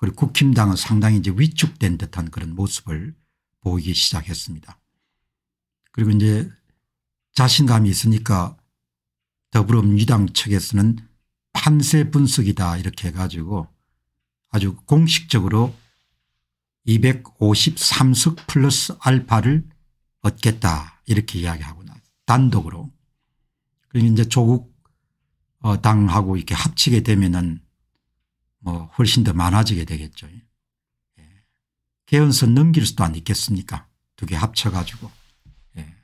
그리고 국힘당은 상당히 이제 위축된 듯한 그런 모습을 보이기 시작했습니다. 그리고 이제 자신감이 있으니까 더불어민주당 측에서는 판세 분석이다 이렇게 해가지고 아주 공식적으로 253석 플러스 알파를 얻겠다 이렇게 이야기하고 나 단독으로 그리고 이제 조국 어, 당하고 이렇게 합치게 되면은 뭐 훨씬 더 많아지게 되겠죠. 예. 개헌선 넘길 수도 안 있겠습니까? 두 개 합쳐가지고. 예.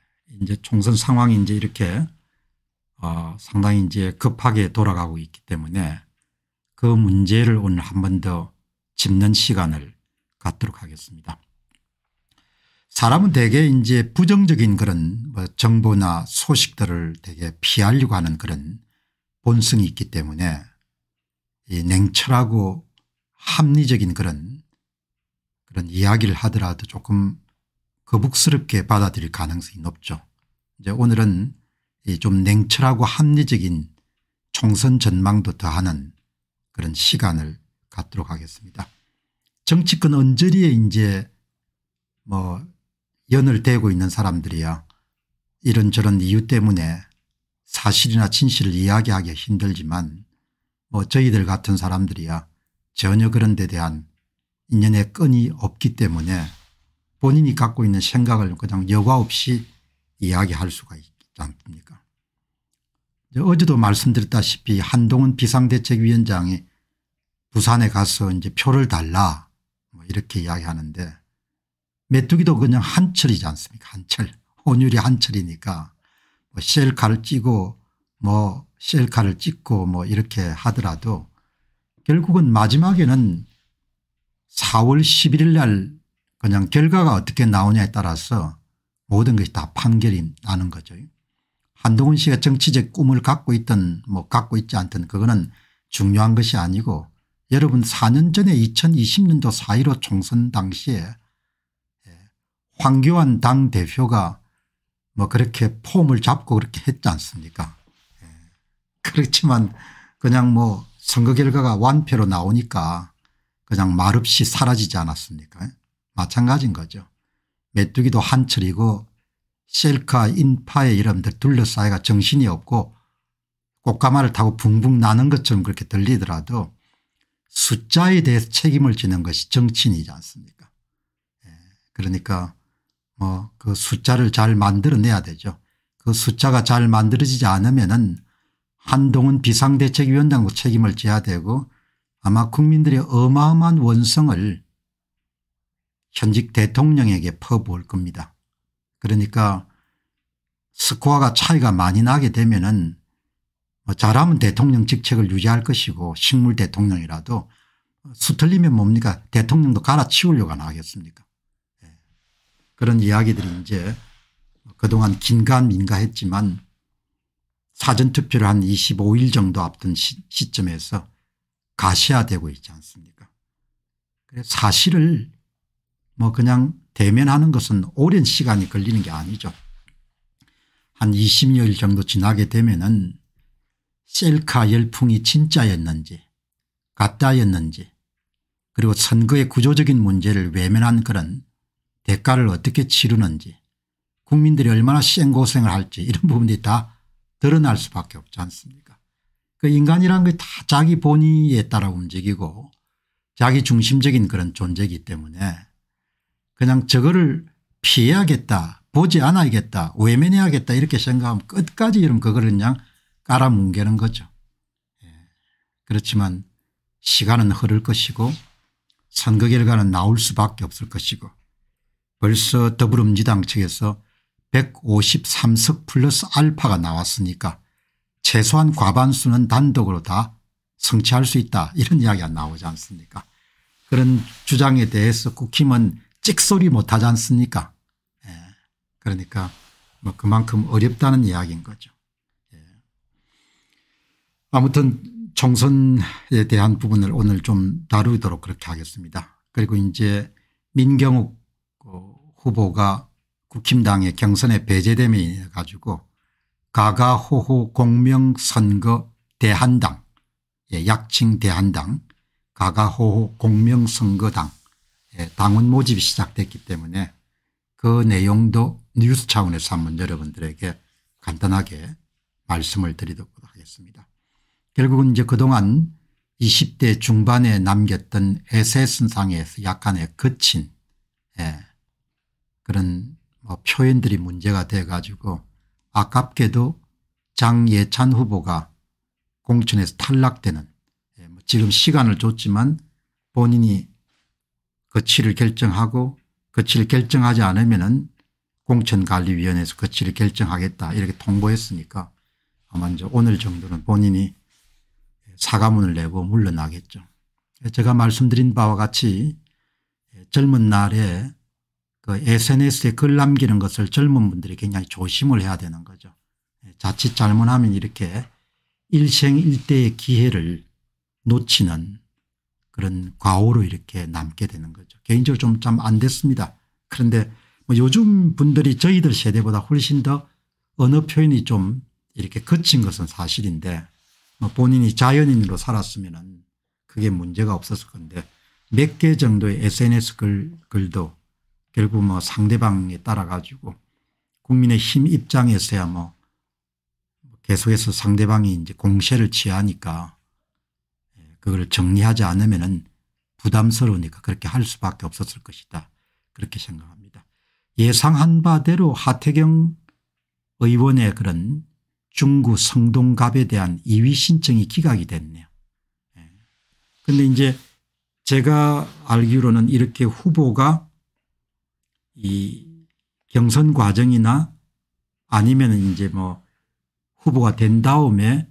이제 총선 상황이 이제 이렇게 어 상당히 이제 급하게 돌아가고 있기 때문에 그 문제를 오늘 한 번 더 짚는 시간을 갖도록 하겠습니다. 사람은 대개 이제 부정적인 그런 뭐 정보나 소식들을 되게 피하려고 하는 그런 본성이 있기 때문에 이 냉철하고 합리적인 그런 그런 이야기를 하더라도 조금 거북스럽게 받아들일 가능성이 높죠. 이제 오늘은 좀 냉철하고 합리적인 총선 전망도 더하는 그런 시간을 갖도록 하겠습니다. 정치권 언저리에 이제 뭐 연을 대고 있는 사람들이야 이런저런 이유 때문에 사실이나 진실을 이야기하기 힘들지만 뭐 저희들 같은 사람들이야 전혀 그런 데 대한 인연의 끈이 없기 때문에 본인이 갖고 있는 생각을 그냥 여과 없이 이야기할 수가 있지 않습니까 어제도 말씀드렸다시피 한동훈 비상대책위원장이 부산에 가서 이제 표를 달라 뭐 이렇게 이야기하는데 메뚜기도 그냥 한철이지 않습니까 한철 혼율이 한철이니까 뭐 셀카를 찍고 뭐 셀카를 찍고 뭐 이렇게 하더라도 결국은 마지막에는 4월 11일 날 그냥 결과가 어떻게 나오냐에 따라서 모든 것이 다 판결이 나는 거죠. 한동훈 씨가 정치적 꿈을 갖고 있던 뭐 갖고 있지 않던 그거는 중요한 것이 아니고 여러분 4년 전에 2020년도 4.15 총선 당시에 예, 황교안 당대표가 뭐 그렇게 폼을 잡고 그렇게 했지 않습니까 그렇지만 그냥 뭐 선거 결과가 완표로 나오니까 그냥 말없이 사라지지 않았습니까 마찬가지인 거죠. 메뚜기도 한철이고 셀카 인파의 이름들 둘러싸여가 정신이 없고 꽃가마를 타고 붕붕 나는 것처럼 그렇게 들리더라도 숫자에 대해서 책임을 지는 것이 정치인이지 않습니까 예, 그러니까 뭐 그 숫자를 잘 만들어내야 되죠. 그 숫자가 잘 만들어지지 않으면 은 한동훈 비상대책위원장도 책임을 져야 되고 아마 국민들의 어마어마한 원성을 현직 대통령에게 퍼부을 겁니다. 그러니까 스코어가 차이가 많이 나게 되면 은 뭐 잘하면 대통령 직책을 유지할 것이고 식물 대통령이라도 수틀리면 뭡니까 대통령도 갈아치우려고 나겠습니까 예. 그런 이야기들이 이제 그동안 긴가민가했지만 사전투표를 한 25일 정도 앞둔 시, 점에서 가시화되고 있지 않습니까 사실을 뭐 그냥 대면하는 것은 오랜 시간이 걸리는 게 아니죠. 한 20여일 정도 지나게 되면은 셀카 열풍이 진짜였는지 같다였는지 그리고 선거의 구조적인 문제를 외면한 그런 대가를 어떻게 치르는지 국민들이 얼마나 쌩고생을 할지 이런 부분들이 다 드러날 수밖에 없지 않습니까 그 인간이란 게다 자기 본의에 따라 움직이고 자기 중심적인 그런 존재이기 때문에 그냥 저거를 피해야겠다 보지 않아야겠다 외면해야겠다 이렇게 생각하면 끝까지 이런 그거를 그냥 깔아뭉개는 거죠. 예. 그렇지만 시간은 흐를 것이고 선거 결과는 나올 수밖에 없을 것이고 벌써 더불어민주당 측에서 153석 플러스 알파가 나왔으니까 최소한 과반수는 단독으로 다 성취할 수 있다 이런 이야기가 나오지 않습니까 그런 주장에 대해서 국힘은 찍소리 못하지 않습니까 예. 그러니까 뭐 그만큼 어렵다는 이야기인 거죠 예. 아무튼 총선에 대한 부분을 오늘 좀 다루도록 그렇게 하겠습니다 그리고 이제 민경욱 후보가 국힘당의 경선에 배제됨이 가지고 가가호호 공명선거 대한당 예, 약칭 대한당 가가호호 공명선거당 예, 당원 모집이 시작됐기 때문에 그 내용도 뉴스 차원에서 한번 여러분들에게 간단하게 말씀을 드리도록 하겠습니다. 결국은 이제 그동안 20대 중반에 남겼던 에세슨상에서 약간의 거친 예, 그런 뭐 표현들이 문제가 돼가지고 아깝게도 장예찬 후보가 공천에서 탈락되는 예, 뭐 지금 시간을 줬지만 본인이 거치를 결정하고 거치를 결정하지 않으면 은 공천관리위원회에서 거치를 결정하겠다 이렇게 통보했으니까 아마 이제 오늘 정도는 본인이 사과문을 내고 물러나겠죠. 제가 말씀드린 바와 같이 예, 젊은 날에 그 SNS에 글 남기는 것을 젊은 분들이 굉장히 조심을 해야 되는 거죠. 예, 자칫 잘못하면 이렇게 일생일대의 기회를 놓치는 그런 과오로 이렇게 남게 되는 거죠. 개인적으로 좀 참 안 됐습니다. 그런데 뭐 요즘 분들이 저희들 세대보다 훨씬 더 언어 표현이 좀 이렇게 거친 것은 사실인데 뭐 본인이 자연인으로 살았으면 그게 문제가 없었을 건데 몇 개 정도의 SNS 글, 글도 결국 뭐 상대방에 따라 가지고 국민의 힘 입장에서야 뭐 계속해서 상대방이 이제 공세를 취하니까 그걸 정리하지 않으면은 부담스러우니까 그렇게 할 수밖에 없었을 것이다. 그렇게 생각합니다. 예상한 바대로 하태경 의원의 그런 중구 성동갑에 대한 이위 신청이 기각이 됐네요. 그런데 예. 이제 제가 알기로는 이렇게 후보가 이 경선 과정이나 아니면 이제 뭐 후보가 된 다음에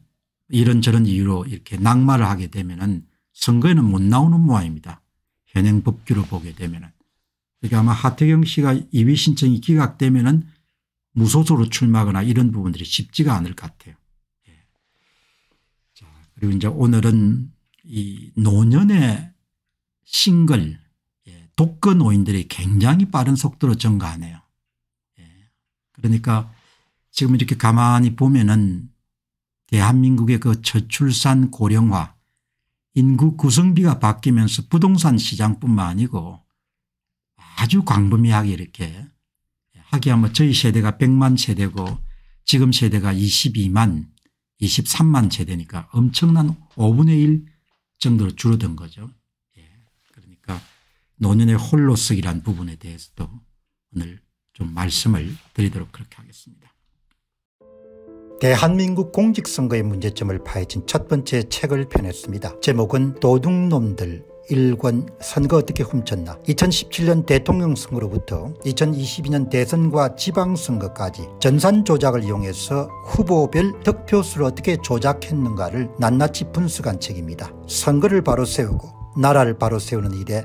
이런저런 이유로 이렇게 낙마를 하게 되면은 선거에는 못 나오는 모양입니다. 현행 법규로 보게 되면은. 그러니까 아마 하태경 씨가 이위 신청이 기각되면은 무소속으로 출마하거나 이런 부분들이 쉽지가 않을 것 같아요. 예. 자, 그리고 이제 오늘은 이 노년의 싱글 독거 노인들이 굉장히 빠른 속도로 증가하네요. 예. 그러니까 지금 이렇게 가만히 보면은 대한민국의 그 저출산 고령화 인구 구성비가 바뀌면서 부동산 시장뿐만 아니고 아주 광범위하게 이렇게 하기야 뭐 저희 세대가 100만 세대고 지금 세대가 22만 23만 세대니까 엄청난 5분의 1 정도로 줄어든 거죠. 노년의 홀로서기란 부분에 대해서도 오늘 좀 말씀을 드리도록 그렇게 하겠습니다. 대한민국 공직선거의 문제점을 파헤친 첫 번째 책을 펴냈습니다. 제목은 도둑놈들 일권 선거 어떻게 훔쳤나 2017년 대통령 선거로부터 2022년 대선과 지방선거까지 전산 조작을 이용해서 후보별 득표수를 어떻게 조작했는가를 낱낱이 분석한 책입니다. 선거를 바로 세우고 나라를 바로 세우는 일에